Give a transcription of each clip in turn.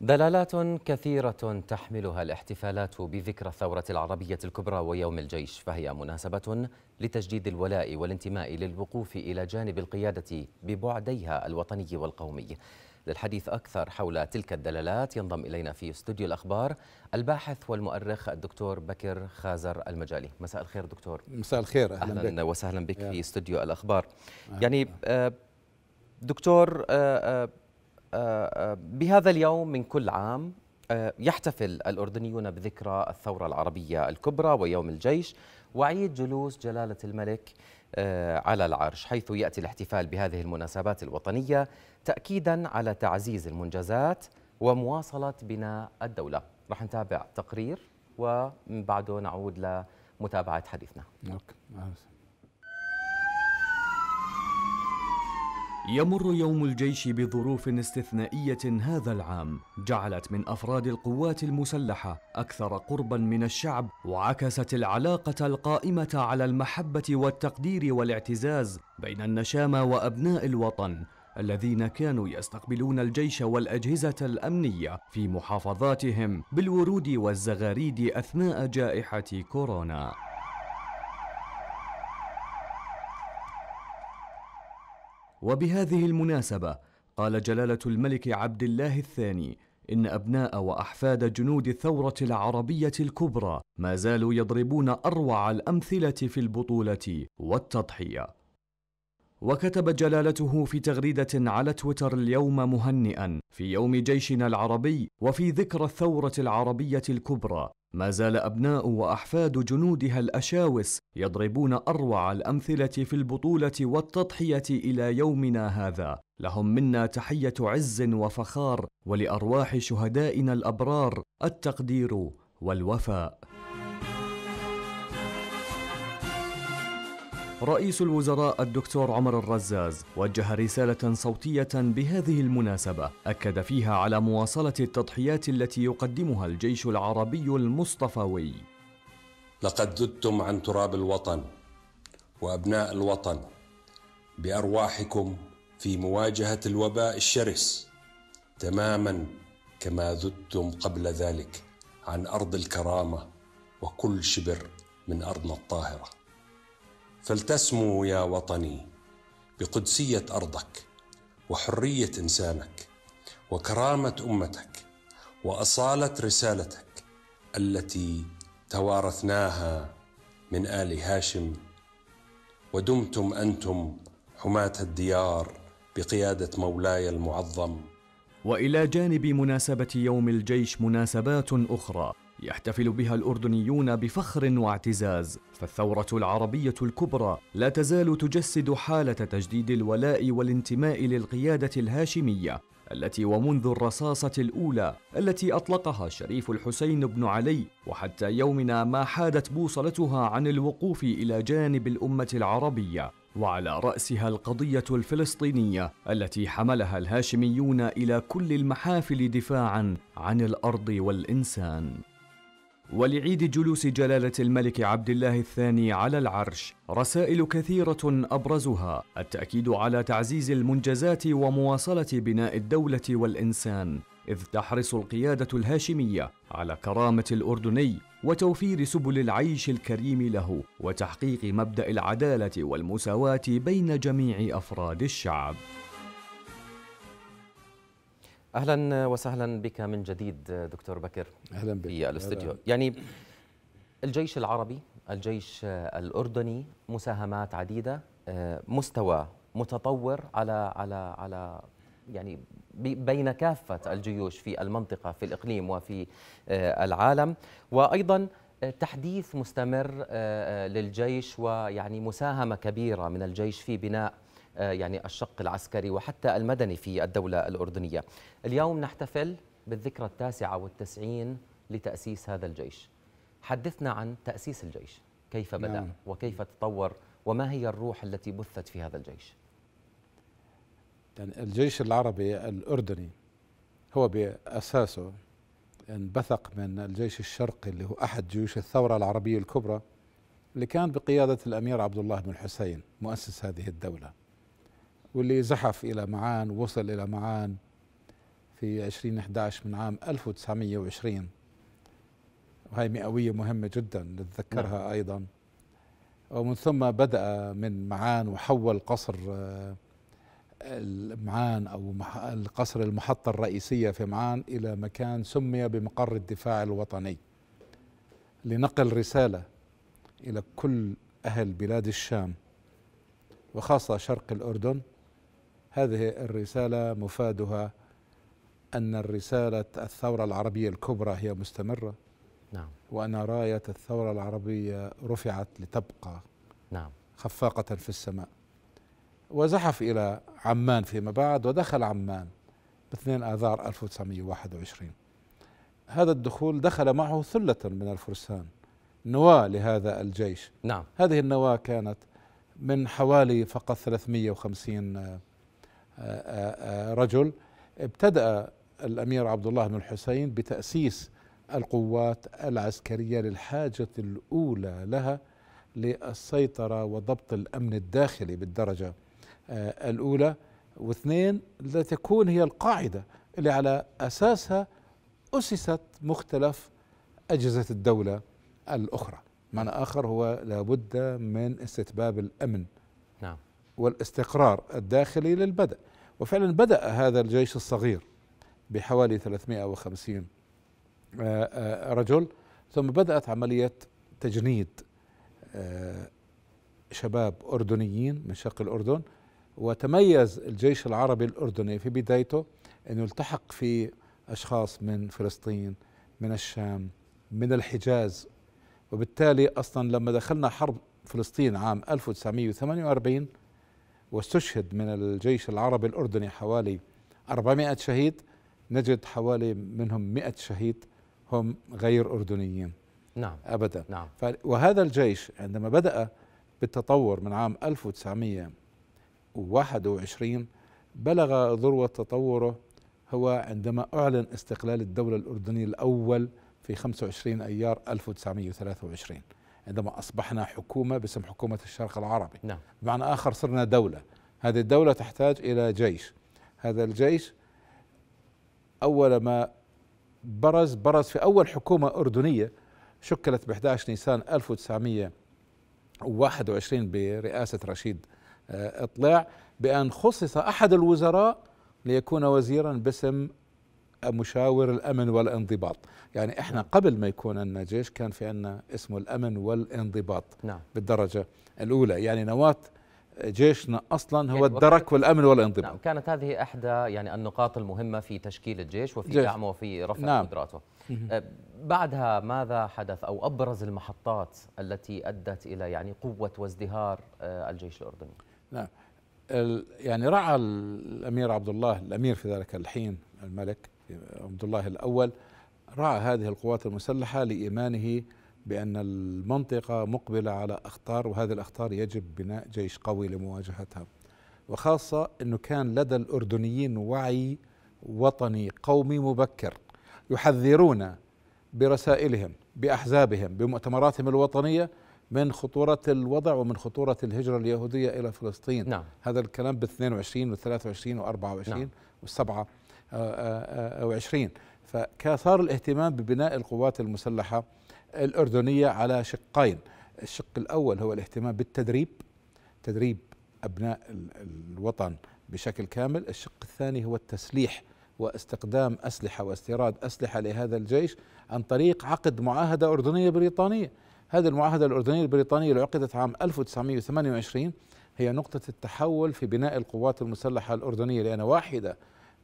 دلالات كثيرة تحملها الاحتفالات بذكرى الثورة العربية الكبرى ويوم الجيش فهي مناسبة لتجديد الولاء والانتماء للوقوف إلى جانب القيادة ببعديها الوطني والقومي للحديث أكثر حول تلك الدلالات ينضم إلينا في استوديو الأخبار الباحث والمؤرخ الدكتور بكر خازر المجالي مساء الخير دكتور مساء الخير أهلا, أهلا بك. وسهلا بك في استوديو الأخبار يعني آه، دكتور آه، آه، آه، آه، بهذا اليوم من كل عام آه، يحتفل الأردنيون بذكرى الثورة العربية الكبرى ويوم الجيش وعيد جلوس جلالة الملك على العرش حيث يأتي الاحتفال بهذه المناسبات الوطنية تأكيدا على تعزيز المنجزات ومواصلة بناء الدولة رح نتابع تقرير ومن بعده نعود لمتابعة حديثنا. يمر يوم الجيش بظروف استثنائية هذا العام جعلت من أفراد القوات المسلحة أكثر قربا من الشعب وعكست العلاقة القائمة على المحبة والتقدير والاعتزاز بين النشامى وأبناء الوطن الذين كانوا يستقبلون الجيش والأجهزة الأمنية في محافظاتهم بالورود والزغاريد أثناء جائحة كورونا وبهذه المناسبة قال جلالة الملك عبد الله الثاني إن أبناء وأحفاد جنود الثورة العربية الكبرى ما زالوا يضربون أروع الأمثلة في البطولة والتضحية. وكتب جلالته في تغريدة على تويتر اليوم مهنئا في يوم جيشنا العربي وفي ذكرى الثورة العربية الكبرى ما زال أبناء وأحفاد جنودها الأشاوس يضربون أروع الأمثلة في البطولة والتضحية إلى يومنا هذا لهم منا تحية عز وفخار ولأرواح شهدائنا الأبرار التقدير والوفاء رئيس الوزراء الدكتور عمر الرزاز وجه رسالة صوتية بهذه المناسبة أكد فيها على مواصلة التضحيات التي يقدمها الجيش العربي المصطفوي لقد ذدتم عن تراب الوطن وأبناء الوطن بأرواحكم في مواجهة الوباء الشرس تماما كما ذدتم قبل ذلك عن أرض الكرامة وكل شبر من أرضنا الطاهرة فلتسمو يا وطني بقدسيه ارضك وحريه انسانك وكرامه امتك واصاله رسالتك التي توارثناها من ال هاشم ودمتم انتم حماه الديار بقياده مولاي المعظم والى جانب مناسبه يوم الجيش مناسبات اخرى يحتفل بها الأردنيون بفخر واعتزاز فالثورة العربية الكبرى لا تزال تجسد حالة تجديد الولاء والانتماء للقيادة الهاشمية التي ومنذ الرصاصة الأولى التي أطلقها الشريف الحسين بن علي وحتى يومنا ما حادت بوصلتها عن الوقوف إلى جانب الأمة العربية وعلى رأسها القضية الفلسطينية التي حملها الهاشميون إلى كل المحافل دفاعا عن الأرض والإنسان ولعيد جلوس جلالة الملك عبد الله الثاني على العرش رسائل كثيرة أبرزها التأكيد على تعزيز المنجزات ومواصلة بناء الدولة والإنسان، إذ تحرص القيادة الهاشمية على كرامة الأردني وتوفير سبل العيش الكريم له وتحقيق مبدأ العدالة والمساواة بين جميع أفراد الشعب. اهلا وسهلا بك من جديد دكتور بكر اهلا بك في الاستديو يعني الجيش العربي الجيش الاردني مساهمات عديده مستوى متطور على على على يعني بين كافه الجيوش في المنطقه في الاقليم وفي آه، العالم وايضا تحديث مستمر آه، آه، للجيش ويعني مساهمه كبيره من الجيش في بناء آه، يعني الشق العسكري وحتى المدني في الدولة الأردنية اليوم نحتفل بالذكرى التاسعة والتسعين لتأسيس هذا الجيش حدثنا عن تأسيس الجيش كيف بدأ نعم. وكيف تطور وما هي الروح التي بثت في هذا الجيش يعني الجيش العربي الأردني هو بأساسه انبثق من الجيش الشرقي اللي هو أحد جيوش الثورة العربية الكبرى اللي كان بقيادة الأمير عبد الله بن الحسين مؤسس هذه الدولة واللي زحف إلى معان وصل إلى معان في 2011 من عام 1920 وهي مئوية مهمة جدا نتذكرها نعم. أيضا ومن ثم بدأ من معان وحول قصر آه، معان أو القصر المحطة الرئيسية في معان إلى مكان سمي بمقر الدفاع الوطني لنقل رسالة إلى كل أهل بلاد الشام وخاصة شرق الأردن هذه الرسالة مفادها أن الرسالة الثورة العربية الكبرى هي مستمرة نعم وأن راية الثورة العربية رفعت لتبقى نعم خفاقة في السماء وزحف إلى عمان فيما بعد ودخل عمان ب 2 آذار 1921 هذا الدخول دخل معه ثلة من الفرسان نواة لهذا الجيش نعم هذه النواة كانت من حوالي فقط 350 رجل ابتدأ الأمير عبد الله بن الحسين بتأسيس القوات العسكرية للحاجة الأولى لها للسيطرة وضبط الأمن الداخلي بالدرجة آه، الأولى واثنين لتكون هي القاعدة اللي على أساسها أسست مختلف أجهزة الدولة الأخرى معنى آخر هو لابد من استتباب الأمن نعم. والاستقرار الداخلي للبدء وفعلا بدأ هذا الجيش الصغير بحوالي 350 آه، آه، رجل ثم بدأت عملية تجنيد آه، شباب أردنيين من شرق الأردن وتميز الجيش العربي الأردني في بدايته أنه التحق في أشخاص من فلسطين من الشام من الحجاز وبالتالي أصلا لما دخلنا حرب فلسطين عام 1948 واستشهد من الجيش العربي الأردني حوالي 400 شهيد نجد حوالي منهم 100 شهيد هم غير أردنيين نعم أبدا نعم وهذا الجيش عندما بدأ بالتطور من عام 1921 بلغ ذروة تطوره هو عندما أعلن استقلال الدولة الأردنية الأول في 25 أيار 1923 عندما أصبحنا حكومة باسم حكومة الشرق العربي نعم. بمعنى آخر صرنا دولة هذه الدولة تحتاج إلى جيش هذا الجيش أول ما برز برز في أول حكومة أردنية شكلت ب 11 نيسان 1921 برئاسة رشيد آه، إطلاع بأن خصص أحد الوزراء ليكون وزيرا باسم مشاور الامن والانضباط يعني احنا نعم. قبل ما يكون عندنا جيش كان في عندنا اسمه الامن والانضباط نعم. بالدرجه الاولى يعني نواه جيشنا اصلا هو يعني الدرك والامن والانضباط نعم كانت هذه احدى يعني النقاط المهمه في تشكيل الجيش وفي جيش. دعمه وفي رفع نعم. قدراته أه، بعدها ماذا حدث او ابرز المحطات التي ادت الى يعني قوه وازدهار أه، الجيش الاردني نعم يعني رعى الامير عبد الله الامير في ذلك الحين الملك عبد الله الأول رعى هذه القوات المسلحة لإيمانه بأن المنطقة مقبلة على أخطار وهذه الأخطار يجب بناء جيش قوي لمواجهتها وخاصة أنه كان لدى الأردنيين وعي وطني قومي مبكر يحذرون برسائلهم بأحزابهم بمؤتمراتهم الوطنية من خطورة الوضع ومن خطورة الهجرة اليهودية إلى فلسطين نعم. هذا الكلام ب 22 و 23 و 24 نعم. 7 أو عشرين فكثار الاهتمام ببناء القوات المسلحة الأردنية على شقين الشق الأول هو الاهتمام بالتدريب تدريب أبناء الوطن بشكل كامل الشق الثاني هو التسليح واستقدام أسلحة واستيراد أسلحة لهذا الجيش عن طريق عقد معاهدة أردنية بريطانية هذه المعاهدة الأردنية البريطانية اللي عقدت عام 1928 هي نقطة التحول في بناء القوات المسلحة الأردنية لأن واحدة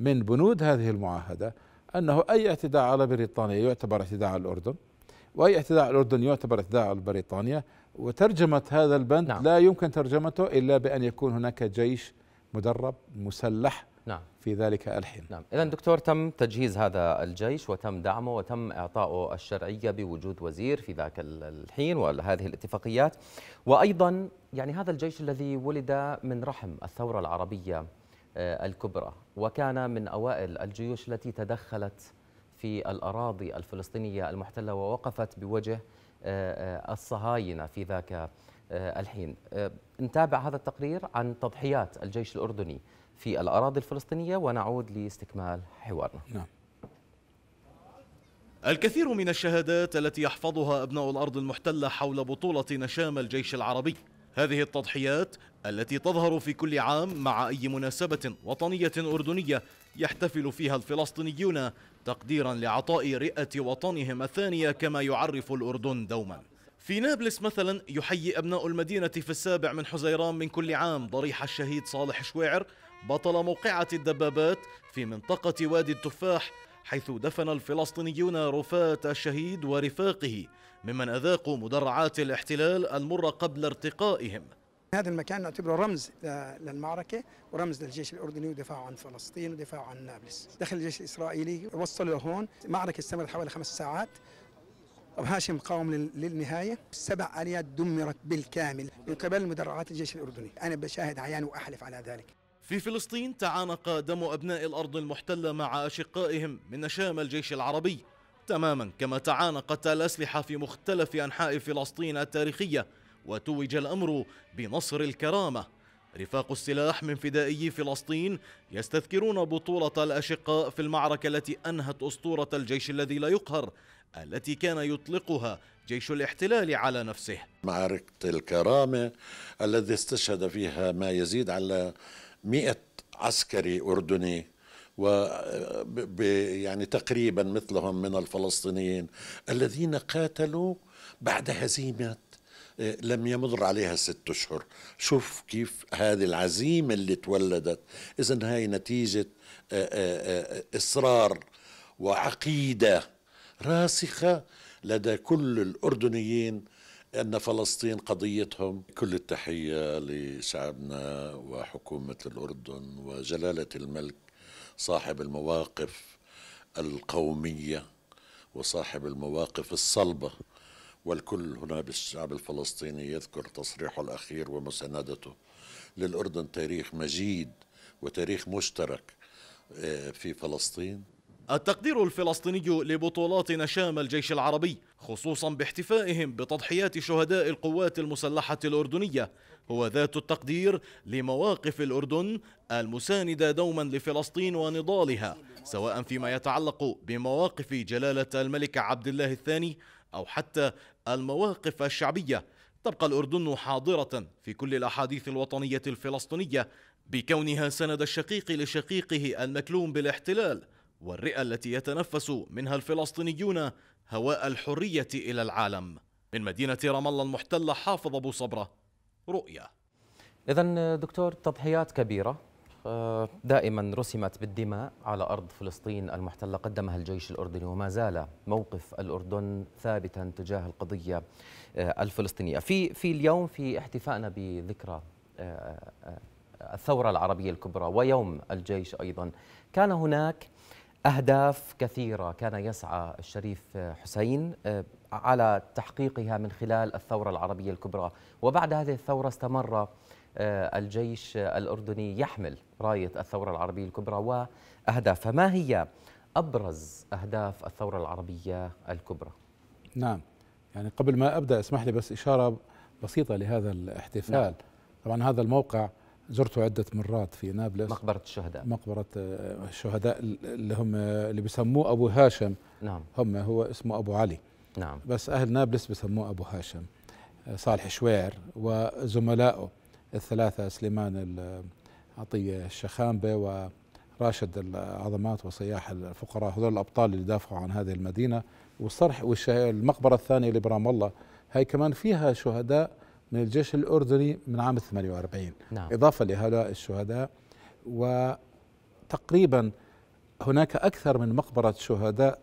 من بنود هذه المعاهدة أنه أي اعتداء على بريطانيا يعتبر اعتداء على الأردن وأي اعتداء على الأردن يعتبر اعتداء على بريطانيا وترجمة هذا البند نعم. لا يمكن ترجمته إلا بأن يكون هناك جيش مدرب مسلح نعم. في ذلك الحين نعم إذا دكتور تم تجهيز هذا الجيش وتم دعمه وتم إعطائه الشرعية بوجود وزير في ذاك الحين وهذه الاتفاقيات وأيضا يعني هذا الجيش الذي ولد من رحم الثورة العربية آه، الكبرى وكان من أوائل الجيوش التي تدخلت في الأراضي الفلسطينية المحتلة ووقفت بوجه آه، آه، الصهاينة في ذاك الحين نتابع هذا التقرير عن تضحيات الجيش الأردني في الأراضي الفلسطينية ونعود لاستكمال حوارنا نعم. الكثير من الشهادات التي يحفظها أبناء الأرض المحتلة حول بطولة نشام الجيش العربي هذه التضحيات التي تظهر في كل عام مع أي مناسبة وطنية أردنية يحتفل فيها الفلسطينيون تقديرا لعطاء رئة وطنهم الثانية كما يعرف الأردن دوما في نابلس مثلا يحيي أبناء المدينة في السابع من حزيران من كل عام ضريح الشهيد صالح شويعر بطل موقعة الدبابات في منطقة وادي التفاح حيث دفن الفلسطينيون رفاة الشهيد ورفاقه ممن أذاقوا مدرعات الاحتلال المر قبل ارتقائهم هذا المكان نعتبره رمز للمعركة ورمز للجيش الأردني ودفاعه عن فلسطين ودفاعه عن نابلس دخل الجيش الإسرائيلي وصل لهون معركة استمرت حوالي خمس ساعات أبو هاشم قاوم للنهاية سبع آليات دمرت بالكامل من قبل مدرعات الجيش الأردني أنا بشاهد عيان وأحلف على ذلك في فلسطين تعانق دم أبناء الأرض المحتلة مع أشقائهم من نشام الجيش العربي تماما كما تعانقت الأسلحة في مختلف أنحاء فلسطين التاريخية وتوج الأمر بنصر الكرامة رفاق السلاح من فدائي فلسطين يستذكرون بطولة الأشقاء في المعركة التي أنهت أسطورة الجيش الذي لا يقهر التي كان يطلقها جيش الاحتلال على نفسه معركة الكرامة الذي استشهد فيها ما يزيد على 100 عسكري أردني و يعني تقريبا مثلهم من الفلسطينيين الذين قاتلوا بعد هزيمه آه، لم يمر عليها ست أشهر شوف كيف هذه العزيمة اللي تولدت إذا هاي نتيجة آه، آه، إصرار وعقيدة راسخة لدى كل الأردنيين أن فلسطين قضيتهم كل التحية لشعبنا وحكومة الأردن وجلالة الملك صاحب المواقف القومية وصاحب المواقف الصلبة والكل هنا بالشعب الفلسطيني يذكر تصريحه الأخير ومساندته للأردن تاريخ مجيد وتاريخ مشترك آه، في فلسطين التقدير الفلسطيني لبطولات نشام الجيش العربي خصوصا باحتفائهم بتضحيات شهداء القوات المسلحة الأردنية هو ذات التقدير لمواقف الأردن المساندة دوما لفلسطين ونضالها سواء فيما يتعلق بمواقف جلالة الملك عبد الله الثاني أو حتى المواقف الشعبية تبقى الأردن حاضرة في كل الأحاديث الوطنية الفلسطينية بكونها سند الشقيق لشقيقه المكلوم بالاحتلال والرئة التي يتنفس منها الفلسطينيون هواء الحرية إلى العالم من مدينة رام الله المحتلة حافظ أبو صبرة رؤية إذا دكتور تضحيات كبيرة آه، دائما رسمت بالدماء على أرض فلسطين المحتلة قدمها الجيش الأردني وما زال موقف الأردن ثابتا تجاه القضية آه، الفلسطينية في في اليوم في احتفائنا بذكرى آه، الثورة العربية الكبرى ويوم الجيش أيضا كان هناك أهداف كثيرة كان يسعى الشريف حسين آه، على تحقيقها من خلال الثورة العربية الكبرى وبعد هذه الثورة استمر آه، الجيش الأردني يحمل راية الثورة العربية الكبرى وأهدافها ما هي أبرز أهداف الثورة العربية الكبرى؟ نعم يعني قبل ما أبدأ اسمح لي بس إشارة بسيطة لهذا الاحتفال نعم. طبعا هذا الموقع زرته عدة مرات في نابلس مقبرة الشهداء مقبرة الشهداء آه، اللي هم اللي بيسموه أبو هاشم نعم هم هو اسمه أبو علي نعم بس أهل نابلس بيسموه أبو هاشم آه، صالح شوير وزملائه الثلاثة سليمان عطية الشخامبة وراشد العظمات وصياح الفقراء هذول الأبطال اللي دافعوا عن هذه المدينة والصرح والمقبرة الثانية اللي برام الله هاي كمان فيها شهداء من الجيش الأردني من عام 48 نعم. إضافة لهؤلاء الشهداء وتقريبا هناك أكثر من مقبرة شهداء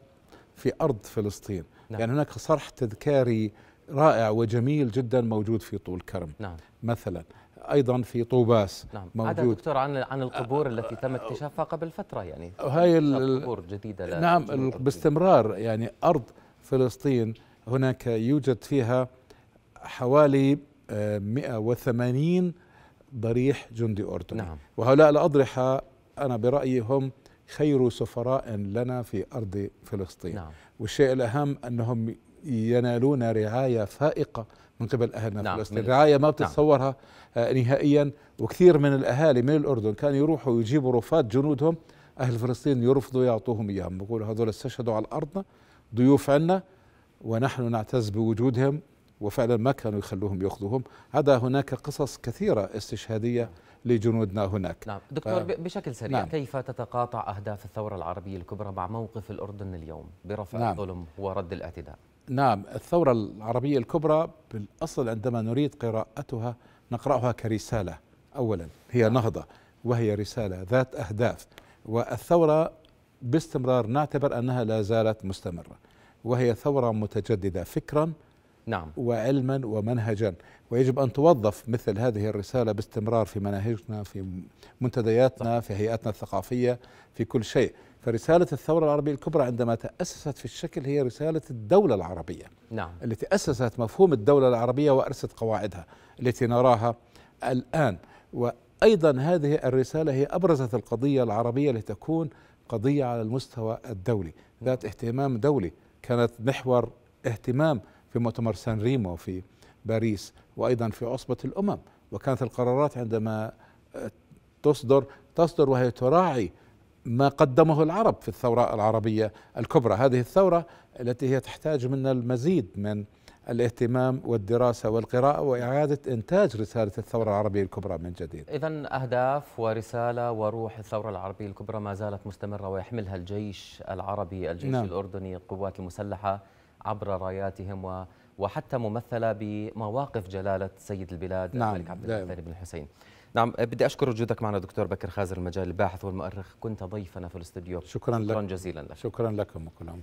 في أرض فلسطين نعم. يعني هناك صرح تذكاري رائع وجميل جدا موجود في طول كرم نعم. مثلا ايضا في طوباس نعم. موجود هذا دكتور عن عن القبور التي تم اكتشافها قبل فتره يعني هاي نعم، القبور جديده نعم باستمرار يعني ارض فلسطين هناك يوجد فيها حوالي 180 ضريح جندي أردني نعم. وهؤلاء الأضرحة أنا برأيي هم خير سفراء لنا في أرض فلسطين نعم. والشيء الأهم أنهم ينالون رعاية فائقة من قبل أهلنا نعم. فلسطين رعاية ما نعم. بتتصورها نعم. نهائيا وكثير من الأهالي من الأردن كانوا يروحوا يجيبوا رفات جنودهم أهل فلسطين يرفضوا يعطوهم إياهم بيقولوا هذول استشهدوا على أرضنا ضيوف عنا ونحن نعتز بوجودهم وفعلا ما كانوا يخلوهم ياخذوهم هذا هناك قصص كثيره استشهاديه لجنودنا هناك نعم دكتور ف... بشكل سريع نعم. كيف تتقاطع اهداف الثوره العربيه الكبرى مع موقف الاردن اليوم برفع نعم. الظلم ورد الاعتداء نعم الثوره العربيه الكبرى بالاصل عندما نريد قراءتها نقراها كرساله اولا هي نعم. نهضه وهي رساله ذات اهداف والثوره باستمرار نعتبر انها لا زالت مستمره وهي ثوره متجدده فكرا نعم. وعلما ومنهجا ويجب أن توظف مثل هذه الرسالة باستمرار في مناهجنا في منتدياتنا في هيئاتنا الثقافية في كل شيء فرسالة الثورة العربية الكبرى عندما تأسست في الشكل هي رسالة الدولة العربية نعم. التي أسست مفهوم الدولة العربية وأرست قواعدها التي نراها الآن وأيضا هذه الرسالة هي أبرزت القضية العربية لتكون قضية على المستوى الدولي نعم. ذات اهتمام دولي كانت محور اهتمام في مؤتمر سان ريمو في باريس وأيضا في عصبة الأمم وكانت القرارات عندما آه، تصدر تصدر وهي تراعي ما قدمه العرب في الثورة العربية الكبرى هذه الثورة التي هي تحتاج منا المزيد من الاهتمام والدراسة والقراءة وإعادة إنتاج رسالة الثورة العربية الكبرى من جديد إذا أهداف ورسالة وروح الثورة العربية الكبرى ما زالت مستمرة ويحملها الجيش العربي الجيش نعم. الأردني القوات المسلحة عبر راياتهم وحتى ممثلة بمواقف جلالة سيد البلاد نعم الملك عبد الثاني بن الحسين نعم أه، بدي أشكر وجودك معنا دكتور بكر خازر المجال الباحث والمؤرخ كنت ضيفنا في الاستوديو شكرا, شكرا لك شكرا جزيلا لك شكرا لكم وكل عام